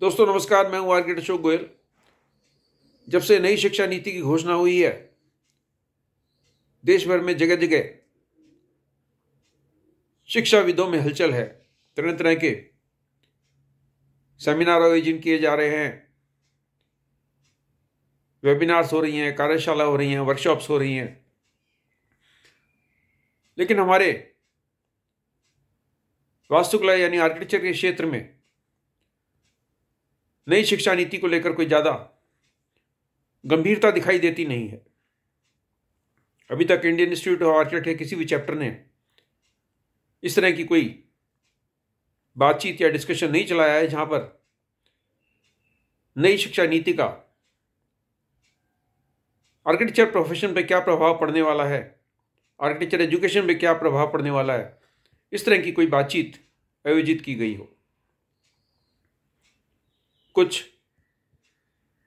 दोस्तों नमस्कार मैं हूं आर्किट अशोक गोयल जब से नई शिक्षा नीति की घोषणा हुई है देश भर में जगह जगह शिक्षाविदों में हलचल है तरह तरह के सेमिनार आयोजन किए जा रहे हैं वेबिनार्स हो रही हैं कार्यशाला हो रही हैं वर्कशॉप्स हो रही हैं लेकिन हमारे वास्तुकला यानी आर्किटेक्चर के क्षेत्र में नई शिक्षा नीति को लेकर कोई ज़्यादा गंभीरता दिखाई देती नहीं है अभी तक इंडियन इंस्टीट्यूट ऑफ आर्किटेक्ट के किसी भी चैप्टर ने इस तरह की कोई बातचीत या डिस्कशन नहीं चलाया है जहां पर नई शिक्षा नीति का आर्किटेक्चर प्रोफेशन पे क्या प्रभाव पड़ने वाला है आर्किटेक्चर एजुकेशन पे क्या प्रभाव पड़ने वाला है इस तरह की कोई बातचीत आयोजित की गई हो कुछ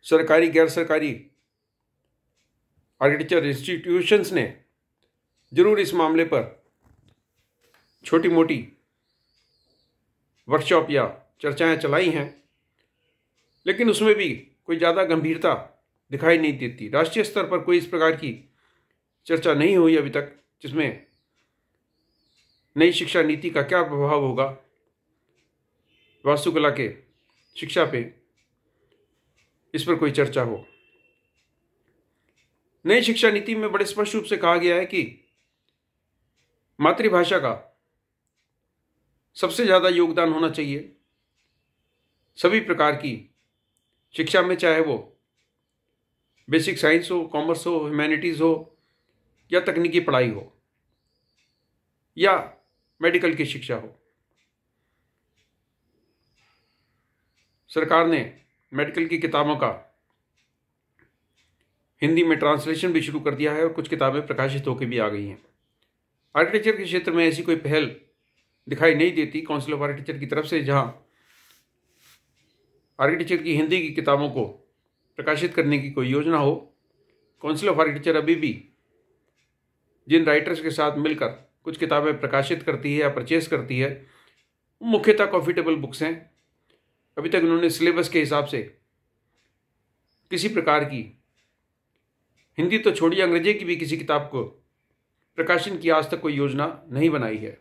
सरकारी गैर सरकारी आर्किटेक्चर इंस्टीट्यूशंस ने ज़रूर इस मामले पर छोटी मोटी वर्कशॉप या चर्चाएं चलाई हैं लेकिन उसमें भी कोई ज़्यादा गंभीरता दिखाई नहीं देती राष्ट्रीय स्तर पर कोई इस प्रकार की चर्चा नहीं हुई अभी तक जिसमें नई शिक्षा नीति का क्या प्रभाव होगा वास्तुकला के शिक्षा पे इस पर कोई चर्चा हो नई शिक्षा नीति में बड़े स्पष्ट रूप से कहा गया है कि मातृभाषा का सबसे ज़्यादा योगदान होना चाहिए सभी प्रकार की शिक्षा में चाहे वो बेसिक साइंस हो कॉमर्स हो ह्यूमैनिटीज़ हो या तकनीकी पढ़ाई हो या मेडिकल की शिक्षा हो सरकार ने मेडिकल की किताबों का हिंदी में ट्रांसलेशन भी शुरू कर दिया है और कुछ किताबें प्रकाशित होकर भी आ गई हैं आर्किटेक्चर के क्षेत्र में ऐसी कोई पहल दिखाई नहीं देती काउंसिल ऑफ आर्किटेक्चर की तरफ से जहाँ आर्किटेक्चर की हिंदी की किताबों को प्रकाशित करने की कोई योजना हो काउंसिल ऑफ आर्किटेक्चर अभी भी जिन राइटर्स के साथ मिलकर कुछ किताबें प्रकाशित करती है या परचेस करती है मुख्यतः कॉफिटेबल बुक्स हैं अभी तक उन्होंने सिलेबस के हिसाब से किसी प्रकार की हिंदी तो छोड़िए अंग्रेजी की भी किसी किताब को प्रकाशन की आज तक कोई योजना नहीं बनाई है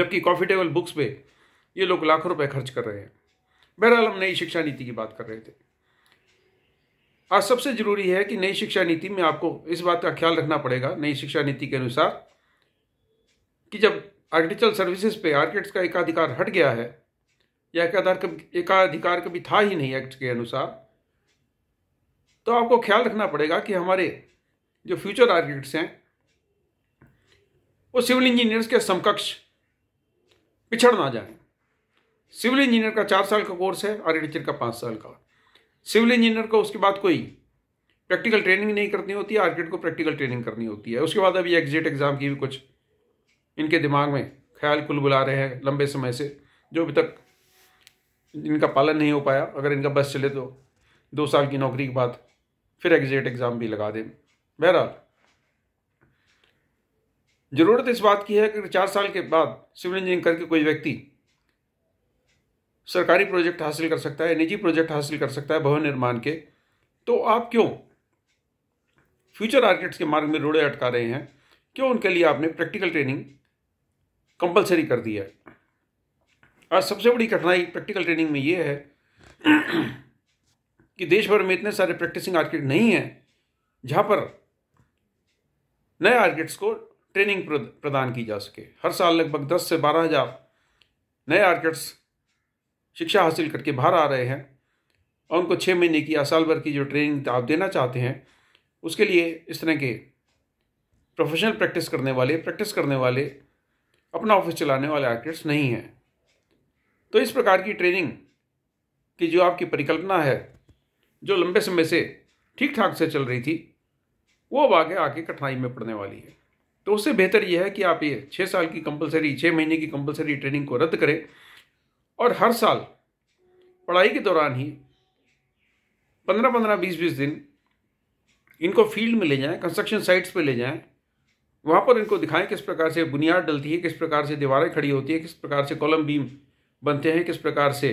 जबकि कॉफी टेबल बुक्स पे ये लोग लाखों रुपए खर्च कर रहे हैं बहरहाल हम नई शिक्षा नीति की बात कर रहे थे आज सबसे जरूरी है कि नई शिक्षा नीति में आपको इस बात का ख्याल रखना पड़ेगा नई शिक्षा नीति के अनुसार कि जब आर्टिकल सर्विसेज पे आर्किट्स का एकाधिकार हट गया है या आधार कभी एकाधिकार कभी था ही नहीं एक्ट के अनुसार तो आपको ख्याल रखना पड़ेगा कि हमारे जो फ्यूचर आर्किटेक्ट्स हैं वो सिविल इंजीनियर्स के समकक्ष पिछड़ ना जाए सिविल इंजीनियर का चार साल का कोर्स है आर्किटेक्चर का पाँच साल का सिविल इंजीनियर को उसके बाद कोई प्रैक्टिकल ट्रेनिंग नहीं करनी होती है आर्किटेक्ट को प्रैक्टिकल ट्रेनिंग करनी होती है उसके बाद अभी एग्जिट एग्ज़ाम की भी कुछ इनके दिमाग में ख्याल कुल बुला रहे हैं लंबे समय से जो अभी तक इनका पालन नहीं हो पाया अगर इनका बस चले तो दो साल की नौकरी के बाद फिर एग्जिट एग्ज़ाम भी लगा दें बहरहाल ज़रूरत इस बात की है कि चार साल के बाद सिविल इंजीनियरिंग करके कोई व्यक्ति सरकारी प्रोजेक्ट हासिल कर सकता है निजी प्रोजेक्ट हासिल कर सकता है भवन निर्माण के तो आप क्यों फ्यूचर आर्किट्स के मार्ग में रोड़े अटका रहे हैं क्यों उनके लिए आपने प्रैक्टिकल ट्रेनिंग कंपलसरी कर दी है आज सबसे बड़ी कठिनाई प्रैक्टिकल ट्रेनिंग में ये है कि देश भर में इतने सारे प्रैक्टिसिंग आर्किट नहीं हैं जहाँ पर नए आर्किट्स को ट्रेनिंग प्रदान की जा सके हर साल लगभग दस से बारह हज़ार नए आर्किट्स शिक्षा हासिल करके बाहर आ रहे हैं और उनको छः महीने की या साल भर की जो ट्रेनिंग आप देना चाहते हैं उसके लिए इस तरह के प्रोफेशनल प्रैक्टिस करने वाले प्रैक्टिस करने वाले अपना ऑफिस चलाने वाले आर्किट्स नहीं हैं तो इस प्रकार की ट्रेनिंग की जो आपकी परिकल्पना है जो लंबे समय से ठीक ठाक से चल रही थी वो अब आगे आके कठिनाई में पड़ने वाली है तो उससे बेहतर यह है कि आप ये छः साल की कंपलसरी छः महीने की कंपलसरी ट्रेनिंग को रद्द करें और हर साल पढ़ाई के दौरान ही पंद्रह पंद्रह बीस बीस दिन इनको फील्ड में ले जाएं कंस्ट्रक्शन साइट्स पर ले जाएं वहाँ पर इनको दिखाएं किस प्रकार से बुनियाद डलती है किस प्रकार से दीवारें खड़ी होती है किस प्रकार से कॉलम बीम बनते हैं किस प्रकार से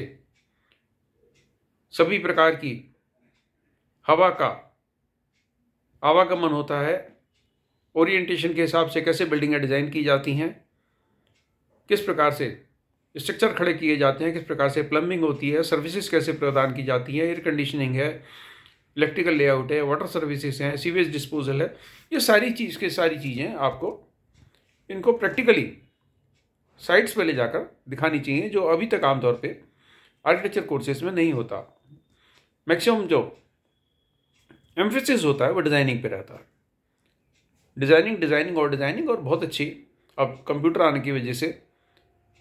सभी प्रकार की हवा का आवागमन होता है ओरिएंटेशन के हिसाब से कैसे बिल्डिंगें डिज़ाइन की जाती हैं किस प्रकार से स्ट्रक्चर खड़े किए जाते हैं किस प्रकार से प्लम्बिंग होती है सर्विसेज कैसे प्रदान की जाती हैं एयर कंडीशनिंग है इलेक्ट्रिकल लेआउट है वाटर सर्विसेज हैं सीवेज डिस्पोजल है ये सारी चीज़ के सारी चीज़ें आपको इनको प्रैक्टिकली साइट्स पर ले जाकर दिखानी चाहिए जो अभी तक आमतौर पर आर्किटेक्चर कोर्सेज में नहीं होता मैक्सिमम जो एम्फेसिस होता है वो डिज़ाइनिंग पे रहता है डिज़ाइनिंग डिज़ाइनिंग और डिज़ाइनिंग और बहुत अच्छी अब कंप्यूटर आने की वजह से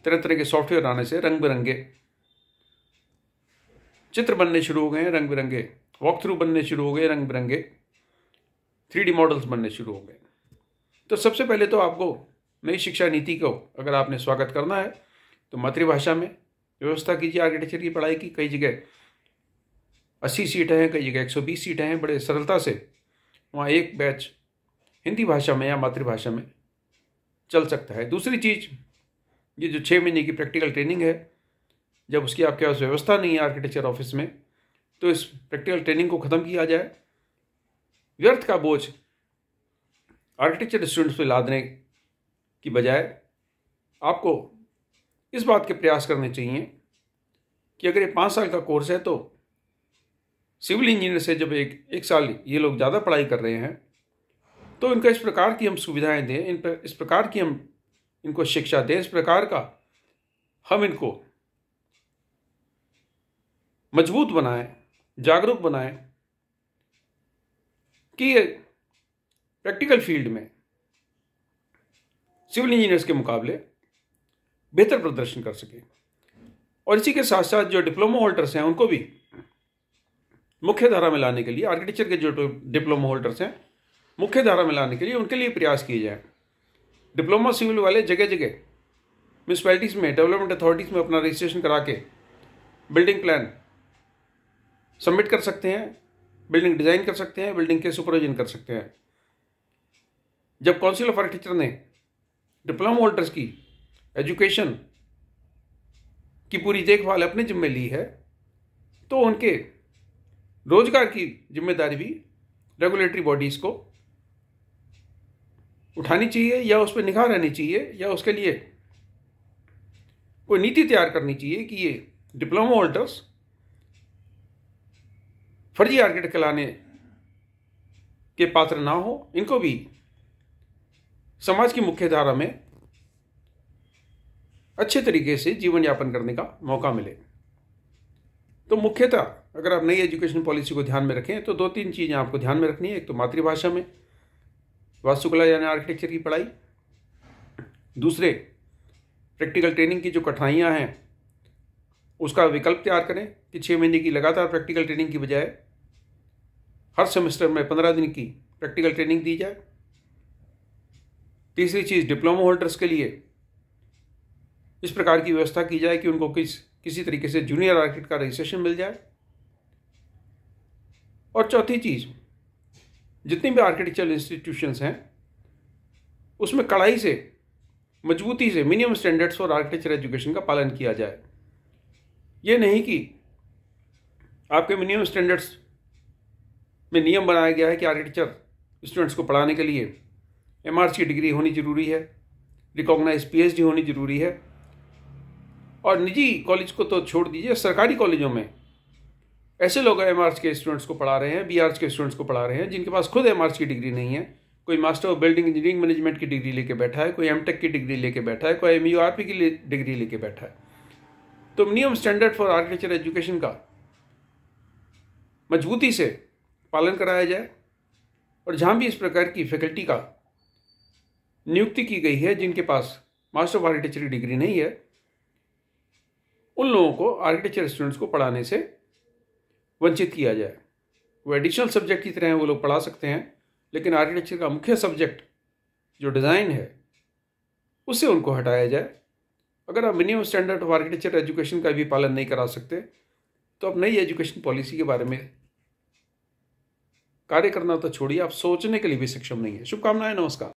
तरह तरह के सॉफ्टवेयर आने से रंग बिरंगे चित्र बनने शुरू हो गए हैं रंग बिरंगे वॉक थ्रू बनने शुरू हो गए रंग बिरंगे थ्री मॉडल्स बनने शुरू हो गए तो सबसे पहले तो आपको नई शिक्षा नीति को अगर आपने स्वागत करना है तो मातृभाषा में व्यवस्था कीजिए आर्किटेक्चर की पढ़ाई की कई जगह अस्सी सीटें हैं कई जगह एक सौ बीस सीटें हैं बड़े सरलता से वहाँ एक बैच हिंदी भाषा में या मातृभाषा में चल सकता है दूसरी चीज़ ये जो छः महीने की प्रैक्टिकल ट्रेनिंग है जब उसकी आपके पास व्यवस्था नहीं है आर्किटेक्चर ऑफिस में तो इस प्रैक्टिकल ट्रेनिंग को ख़त्म किया जाए व्यर्थ का बोझ आर्किटेक्चर स्टूडेंट्स पर लादने की बजाय आपको इस बात के प्रयास करने चाहिए कि अगर ये पाँच साल का कोर्स है तो सिविल इंजीनियर से जब एक एक साल ये लोग ज़्यादा पढ़ाई कर रहे हैं तो इनका इस प्रकार की हम सुविधाएं दें इन पर इस प्रकार की हम इनको शिक्षा दें इस प्रकार का हम इनको मजबूत बनाएं जागरूक बनाएं कि ये प्रैक्टिकल फील्ड में सिविल इंजीनियर्स के मुकाबले बेहतर प्रदर्शन कर सके और इसी के साथ साथ जो डिप्लोमा होल्डर्स हैं उनको भी मुख्य धारा में लाने के लिए आर्किटेक्चर के जो डिप्लोमा होल्डर्स हैं मुख्य धारा में लाने के लिए उनके लिए प्रयास किए जाएँ डिप्लोमा सिविल वाले जगह जगह म्यूनसिपैलिटीज़ में डेवलपमेंट अथॉरिटीज़ में अपना रजिस्ट्रेशन करा के बिल्डिंग प्लान सबमिट कर सकते हैं बिल्डिंग डिज़ाइन कर सकते हैं बिल्डिंग के सुपरविजन कर सकते हैं जब काउंसिल ऑफ आर्किटेक्चर ने डिप्लोमा होल्डर्स की एजुकेशन की पूरी देखभाल अपने जिम्मे ली है तो उनके रोजगार की जिम्मेदारी भी रेगुलेटरी बॉडीज़ को उठानी चाहिए या उस पर निगाह रहनी चाहिए या उसके लिए कोई नीति तैयार करनी चाहिए कि ये डिप्लोमा होल्डर्स फर्जी आर्किटेक्ट कहलाने के पात्र ना हो इनको भी समाज की मुख्य धारा में अच्छे तरीके से जीवन यापन करने का मौका मिले तो मुख्यतः अगर आप नई एजुकेशन पॉलिसी को ध्यान में रखें तो दो तीन चीज़ें आपको ध्यान में रखनी है एक तो मातृभाषा में वास्तुकला यानी आर्किटेक्चर की पढ़ाई दूसरे प्रैक्टिकल ट्रेनिंग की जो कठिनाइयाँ हैं उसका विकल्प तैयार करें कि छः महीने की लगातार प्रैक्टिकल ट्रेनिंग की बजाय हर सेमेस्टर में पंद्रह दिन की प्रैक्टिकल ट्रेनिंग दी जाए तीसरी चीज़ डिप्लोमा होल्डर्स के लिए इस प्रकार की व्यवस्था की जाए कि उनको किस किसी तरीके से जूनियर आर्किट का रजिस्ट्रेशन मिल जाए और चौथी चीज़ जितनी भी आर्किटेक्चरल इंस्टीट्यूशंस हैं उसमें कड़ाई से मजबूती से minimum standards for architecture education का पालन किया जाए ये नहीं कि आपके मिनिमम स्टैंडर्ड्स में नियम बनाया गया है कि आर्किटेक्चर स्टूडेंट्स को पढ़ाने के लिए एम की डिग्री होनी ज़रूरी है रिकॉग्नाइज डी होनी ज़रूरी है और निजी कॉलेज को तो छोड़ दीजिए सरकारी कॉलेजों में ऐसे लोग एम के स्टूडेंट्स को पढ़ा रहे हैं बी के स्टूडेंट्स को पढ़ा रहे हैं जिनके पास खुद एम की डिग्री नहीं है कोई master of building engineering management की डिग्री लेके बैठा है कोई एम की डिग्री लेके बैठा है कोई एम की डिग्री लेके बैठा है तो minimum standard for architecture education का मजबूती से पालन कराया जाए और जहाँ भी इस प्रकार की फैकल्टी का नियुक्ति की गई है जिनके पास मास्टर ऑफ आर्किटेक्चर की डिग्री नहीं है उन लोगों को आर्किटेक्चर स्टूडेंट्स को पढ़ाने से वंचित किया जाए वो एडिशनल सब्जेक्ट की तरह वो लोग पढ़ा सकते हैं लेकिन आर्किटेक्चर का मुख्य सब्जेक्ट जो डिज़ाइन है उससे उनको हटाया जाए अगर आप minimum standard of architecture education का भी पालन नहीं करा सकते तो आप नई एजुकेशन पॉलिसी के बारे में कार्य करना तो छोड़िए आप सोचने के लिए भी सक्षम नहीं है शुभकामनाएं नमस्कार